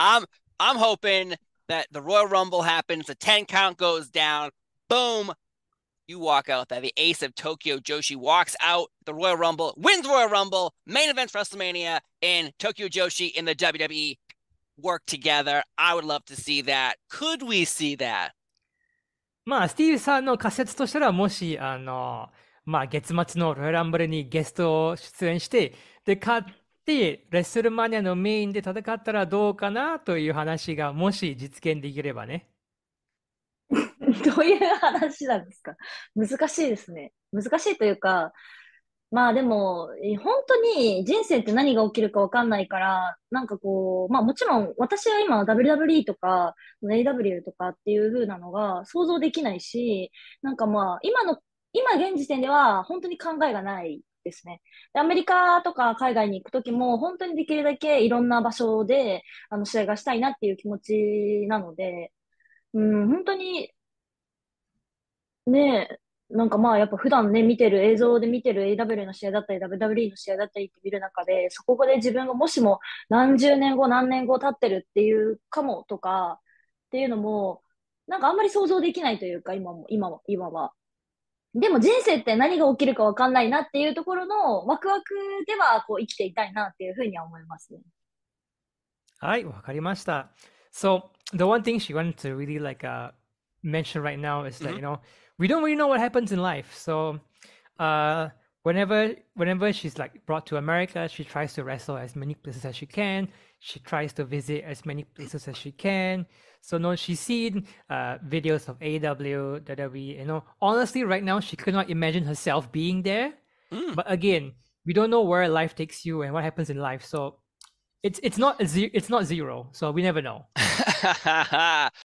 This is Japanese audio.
I'm I'm hoping that the Royal Rumble happens, the 10 count goes down, boom, you walk out that the ace of Tokyo Joshi walks out the Royal Rumble, wins Royal Rumble, main for WrestleMania, and Tokyo Joshi in the WWE work together. I would love to see that. Could we see that? まあ、スティーブさんの仮説としたら、もし、あの、まあ、月末のロイヤルアンブルにゲストを出演して、で、かってレッスルマニアのメインで戦ったらどうかなという話がもし実現できればね。どういう話なんですか難しいですね。難しいというか、まあでも、本当に人生って何が起きるかわかんないから、なんかこう、まあもちろん私は今 WWE とか AW とかっていう風なのが想像できないし、なんかまあ今の、今現時点では本当に考えがないですね。でアメリカとか海外に行くときも、本当にできるだけいろんな場所で、あの、試合がしたいなっていう気持ちなので、うん、本当に、ねえ、なんかまあやっぱ普段ね、見てる、映像で見てる AW の試合だったり、WWE の試合だったりって見る中で、そこで自分がもしも何十年後、何年後経ってるっていうかもとか、っていうのも、なんかあんまり想像できないというか、今も、今も、今は。でも人生って何が起きるか分かんないなっていうところのワクワクではこう生きていたいなっていうふうには思いますね。はい、わかりました。So, the one thing she wanted to really like、uh, mention right now is that, you know, we don't really know what happens in life. So, uh, whenever whenever she's like brought to America, she tries to wrestle as many places as she can. She tries to visit as many places as she can. So no, she's seen uh, videos of AW, WWE. You know, honestly, right now she could not imagine herself being there. Mm. But again, we don't know where life takes you and what happens in life. So it's it's not a ze- it's not zero. So we never know.